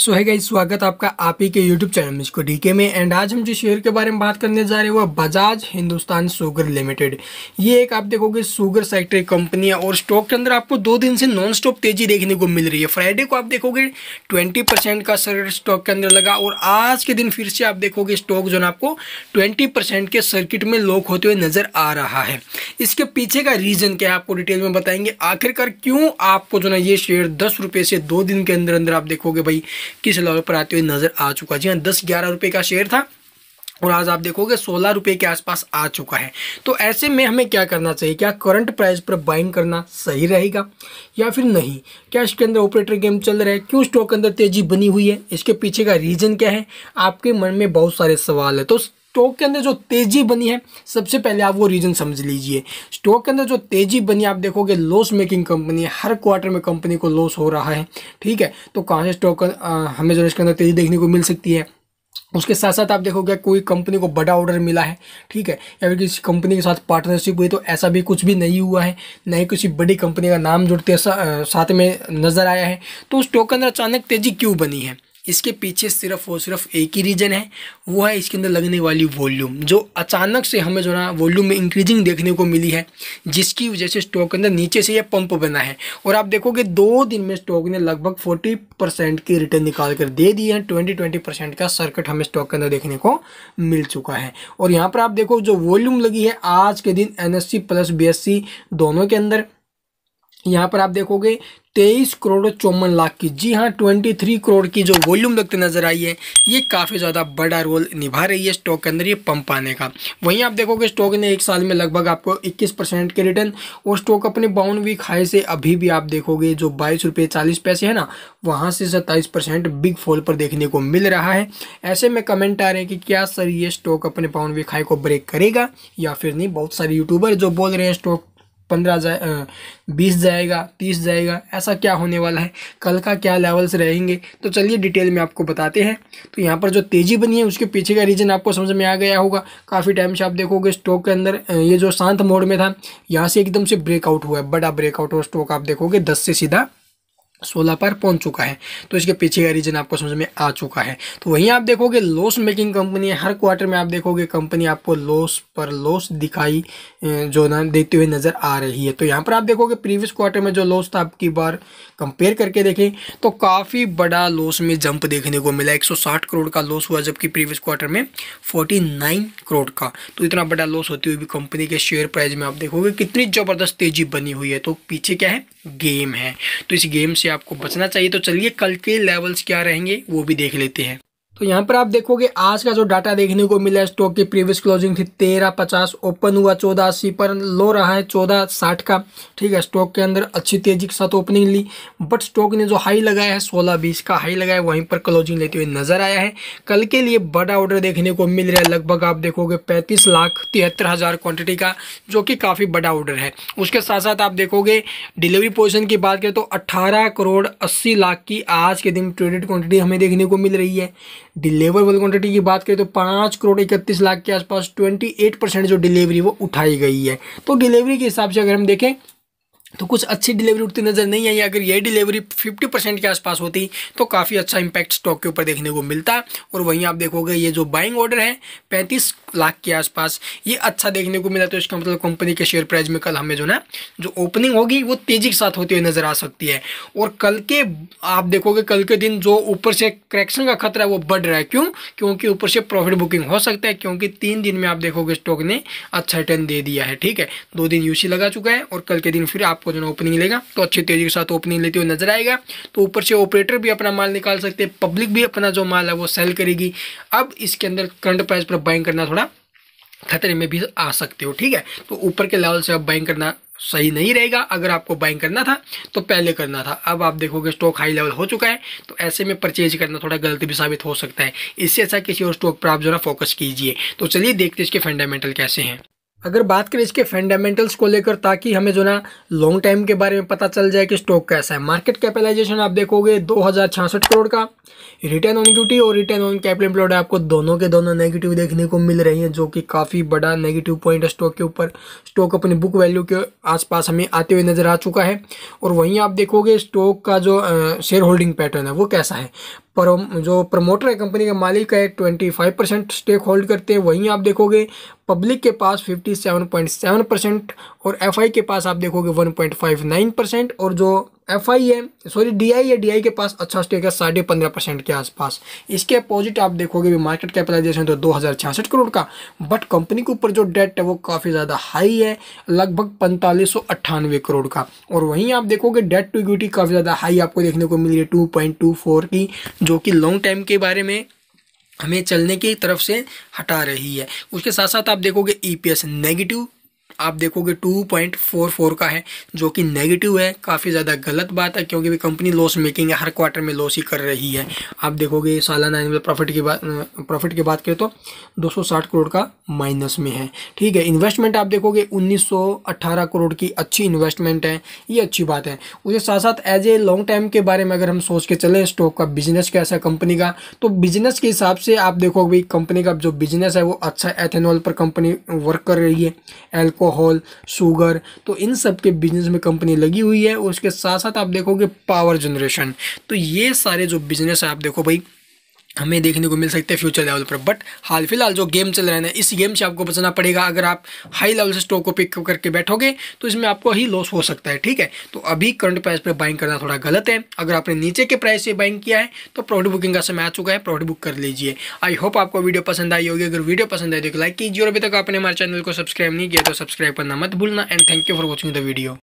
सो है गाइज स्वागत आपका आप ही के यूट्यूब चैनल में इसको डीके में एंड आज हम जिस शेयर के बारे में बात करने जा रहे हैं वह बजाज हिंदुस्तान सुगर लिमिटेड ये एक आप देखोगे सुगर सेक्टर कंपनी है और स्टॉक के अंदर आपको दो दिन से नॉन स्टॉप तेजी देखने को मिल रही है फ्राइडे को आप देखोगे ट्वेंटी परसेंट का सर्किट स्टॉक के अंदर लगा और आज के दिन फिर से आप देखोगे स्टॉक जो आपको ट्वेंटी परसेंट के सर्किट में लॉक होते हुए नजर आ रहा है इसके पीछे का रीजन क्या है आपको डिटेल में बताएंगे आखिरकार क्यों आपको जो ना ये शेयर दस रुपये से दो दिन के अंदर अंदर आप देखोगे भाई किस लेवल पर आते हुए नजर आ चुका जी हाँ दस ग्यारह रुपये का शेयर था और आज आप देखोगे सोलह रुपये के आसपास आ चुका है तो ऐसे में हमें क्या करना चाहिए क्या करंट प्राइस पर बाइंग करना सही रहेगा या फिर नहीं क्या इसके अंदर ऑपरेटर गेम चल रहा है क्यों स्टॉक अंदर तेज़ी बनी हुई है इसके पीछे का रीज़न क्या है आपके मन में बहुत सारे सवाल है तो स्टॉक के अंदर जो तेजी बनी है सबसे पहले आप वो रीजन समझ लीजिए स्टॉक के अंदर जो तेजी बनी आप देखोगे लॉस मेकिंग कंपनी है हर क्वार्टर में कंपनी को लॉस हो रहा है ठीक है तो कहाँ से स्टॉक हमें जो इसके अंदर तेजी देखने को मिल सकती है उसके साथ साथ आप देखोगे कोई कंपनी को बड़ा ऑर्डर मिला है ठीक है या फिर किसी कंपनी के साथ पार्टनरशिप हुई तो ऐसा भी कुछ भी नहीं हुआ है न ही किसी बड़ी कंपनी का नाम जुड़ते साथ में नज़र आया है तो उस टोकन अचानक तेजी क्यों बनी है इसके पीछे सिर्फ और सिर्फ एक ही रीज़न है वो है इसके अंदर लगने वाली वॉल्यूम जो अचानक से हमें जो ना वॉल्यूम में इंक्रीजिंग देखने को मिली है जिसकी वजह से स्टॉक के अंदर नीचे से ये पंप बना है और आप देखोगे दो दिन में स्टॉक ने लगभग फोर्टी परसेंट की रिटर्न निकाल कर दे दिए हैं ट्वेंटी ट्वेंटी परसेंट का सर्किट हमें स्टॉक के अंदर देखने को मिल चुका है और यहाँ पर आप देखो जो वॉल्यूम लगी है आज के दिन एन प्लस बी दोनों के अंदर यहाँ पर आप देखोगे तेईस करोड़ चौवन लाख की जी हाँ ट्वेंटी थ्री करोड़ की जो वॉल्यूम लगते नज़र आई है ये काफ़ी ज़्यादा बड़ा रोल निभा रही है स्टॉक के अंदर ये पंप आने का वहीं आप देखोगे स्टॉक ने एक साल में लगभग आपको इक्कीस परसेंट के रिटर्न और स्टॉक अपने बावन वीक हाई से अभी भी आप देखोगे जो बाईस रुपये चालीस पैसे है ना वहाँ से सत्ताईस परसेंट बिग फॉल पर देखने को मिल रहा है ऐसे में कमेंट आ रहे हैं कि क्या सर ये स्टॉक अपने बावन वीक हाई को ब्रेक करेगा या फिर नहीं बहुत सारे यूट्यूबर जो बोल रहे हैं स्टॉक पंद्रह जाए बीस जाएगा तीस जाएगा ऐसा क्या होने वाला है कल का क्या लेवल्स रहेंगे तो चलिए डिटेल में आपको बताते हैं तो यहाँ पर जो तेज़ी बनी है उसके पीछे का रीज़न आपको समझ में आ गया होगा काफ़ी टाइम से आप देखोगे स्टॉक के अंदर ये जो शांत मोड में था यहाँ से एकदम से ब्रेकआउट हुआ है बड़ा ब्रेकआउट हुआ स्टॉक आप देखोगे दस से सीधा सोलह पर पहुंच चुका है तो इसके पीछे का रीजन आपको समझ में आ चुका है तो वहीं आप देखोगे लॉस मेकिंग कंपनी है हर क्वार्टर में आप देखोगे कंपनी आपको लॉस पर लॉस दिखाई जो ना देते हुए नज़र आ रही है तो यहाँ पर आप देखोगे प्रीवियस क्वार्टर में जो लॉस था आपकी बार कंपेयर करके देखें तो काफ़ी बड़ा लॉस में जंप देखने को मिला एक करोड़ का लॉस हुआ जबकि प्रीवियस क्वार्टर में फोर्टी करोड़ का तो इतना बड़ा लॉस होते हुए भी कंपनी के शेयर प्राइस में आप देखोगे कितनी ज़बरदस्त तेज़ी बनी हुई है तो पीछे क्या है गेम है तो इस गेम से आपको बचना चाहिए तो चलिए कल के लेवल्स क्या रहेंगे वो भी देख लेते हैं तो यहाँ पर आप देखोगे आज का जो डाटा देखने को मिला है स्टॉक की प्रीवियस क्लोजिंग थी तेरह पचास ओपन हुआ चौदह अस्सी पर लो रहा है चौदह साठ का ठीक है स्टॉक के अंदर अच्छी तेजी के साथ ओपनिंग ली बट स्टॉक ने जो हाई लगाया है सोलह बीस का हाई लगाया वहीं पर क्लोजिंग लेते हुए नजर आया है कल के लिए बड़ा ऑर्डर देखने को मिल रहा है लगभग आप देखोगे पैंतीस लाख तिहत्तर हज़ार क्वान्टिटी का जो कि काफ़ी बड़ा ऑर्डर है उसके साथ साथ आप देखोगे डिलीवरी पोजिशन की बात करें तो अट्ठारह करोड़ अस्सी लाख की आज के दिन ट्रेडेड क्वान्टिटी हमें देखने को मिल रही है डिलीवरेबल क्वांटिटी की बात करें तो पाँच करोड़ इकतीस लाख के आसपास ट्वेंटी एट परसेंट जो डिलीवरी वो उठाई गई है तो डिलीवरी के हिसाब से अगर हम देखें तो कुछ अच्छी डिलीवरी उठती नज़र नहीं आई अगर ये डिलीवरी 50 परसेंट के आसपास होती तो काफ़ी अच्छा इम्पैक्ट स्टॉक के ऊपर देखने को मिलता और वहीं आप देखोगे ये जो बाइंग ऑर्डर है 35 लाख के आसपास ये अच्छा देखने को मिला तो इसका मतलब कंपनी के शेयर प्राइस में कल हमें जो ना जो ओपनिंग होगी वो तेज़ी के साथ होती हुई नज़र आ सकती है और कल के आप देखोगे कल के दिन जो ऊपर से करेक्शन का खतरा है वो बढ़ रहा है क्यों क्योंकि ऊपर से प्रॉफिट बुकिंग हो सकता है क्योंकि तीन दिन में आप देखोगे स्टॉक ने अच्छा रिटर्न दे दिया है ठीक है दो दिन यूसी लगा चुका है और कल के दिन फिर आप आपको जो है ओपनिंग लेगा तो अच्छी तेज़ी के साथ ओपनिंग लेते हुए नजर आएगा तो ऊपर से ऑपरेटर भी अपना माल निकाल सकते हैं पब्लिक भी अपना जो माल है वो सेल करेगी अब इसके अंदर करंट प्राइस पर बाइंग करना थोड़ा खतरे में भी आ सकते हो ठीक है तो ऊपर के लेवल से अब बाइंग करना सही नहीं रहेगा अगर आपको बाइंग करना था तो पहले करना था अब आप देखोगे स्टॉक हाई लेवल हो चुका है तो ऐसे में परचेज करना थोड़ा गलत भी साबित हो सकता है इससे ऐसा अच्छा किसी और स्टॉक पर आप जो फोकस कीजिए तो चलिए देखते इसके फंडामेंटल कैसे हैं अगर बात करें इसके फंडामेंटल्स को लेकर ताकि हमें जो ना लॉन्ग टाइम के बारे में पता चल जाए कि स्टॉक कैसा है मार्केट कैपिटलाइजेशन आप देखोगे दो करोड़ का रिटर्न ऑन इक्विटी और रिटर्न ऑन कैपिटल एम्प्लॉयड आपको दोनों के दोनों नेगेटिव देखने को मिल रही हैं जो कि काफ़ी बड़ा नेगेटिव पॉइंट है स्टॉक के ऊपर स्टॉक अपनी बुक वैल्यू के आसपास हमें आते हुए नज़र आ चुका है और वहीं आप देखोगे स्टॉक का जो शेयर होल्डिंग पैटर्न है वो कैसा है पर जो प्रमोटर है कंपनी का मालिक है twenty five percent stake hold करते हैं वहीं आप देखोगे पब्लिक के पास fifty seven point seven percent और एफ के पास आप देखोगे one point five nine percent और जो एफ आई है सॉरी डी आई है डी आई के पास अच्छा स्टेक है साढ़े पंद्रह परसेंट के आसपास इसके अपोजिट आप देखोगे भी मार्केट कैपिटलाइजेशन तो दो हज़ार छियासठ करोड़ का बट कंपनी के ऊपर जो डेट है वो काफ़ी ज़्यादा हाई है लगभग पैंतालीस सौ अट्ठानवे करोड़ का और वहीं आप देखोगे डेट टू इक्विटी काफ़ी ज़्यादा हाई आपको देखने को मिल रही है टू पॉइंट टू फोर की जो कि लॉन्ग टाइम के बारे में हमें चलने की तरफ से हटा रही है उसके साथ साथ आप देखोगे ई पी एस नेगेटिव आप देखोगे 2.44 का है जो कि नेगेटिव है काफ़ी ज़्यादा गलत बात है क्योंकि भी कंपनी लॉस मेकिंग है हर क्वार्टर में लॉस ही कर रही है आप देखोगे सालाना एनुअल प्रॉफिट की बात प्रॉफिट की बात करें तो 260 करोड़ का माइनस में है ठीक है इन्वेस्टमेंट आप देखोगे 1918 करोड़ की अच्छी इन्वेस्टमेंट है ये अच्छी बात है उसके साथ साथ एज ए लॉन्ग टाइम के बारे में अगर हम सोच के चलें स्टॉक का बिजनेस कैसा कंपनी का तो बिजनेस के हिसाब से आप देखोगे कंपनी का जो बिजनेस है वो अच्छा एथेनॉल पर कंपनी वर्क कर रही है एल्को अल्कोहल शुगर तो इन सब के बिजनेस में कंपनी लगी हुई है उसके साथ साथ आप देखोगे पावर जनरेशन तो ये सारे जो बिजनेस है आप देखो भाई हमें देखने को मिल सकते हैं फ्यूचर लेवल पर बट हाल फिलहाल जो गेम चल रहे हैं ना इस गेम से आपको बचना पड़ेगा अगर आप हाई लेवल से स्टॉक को पिकअप करके बैठोगे तो इसमें आपको ही लॉस हो सकता है ठीक है तो अभी करंट प्राइस पर बाइंग करना थोड़ा गलत है अगर आपने नीचे के प्राइस से बाइंग किया है तो प्रॉफिट बुकिंग का समय आ चुका है प्रॉफिट बुक कर लीजिए आई होप आपको वीडियो पसंद आई होगी अगर वीडियो पसंद आई तो लाइक कीजिए और अभी तक आपने हमारे चैनल को सब्सक्राइब नहीं किया तो सब्सक्राइब करना मत भूलना and thank you for watching the video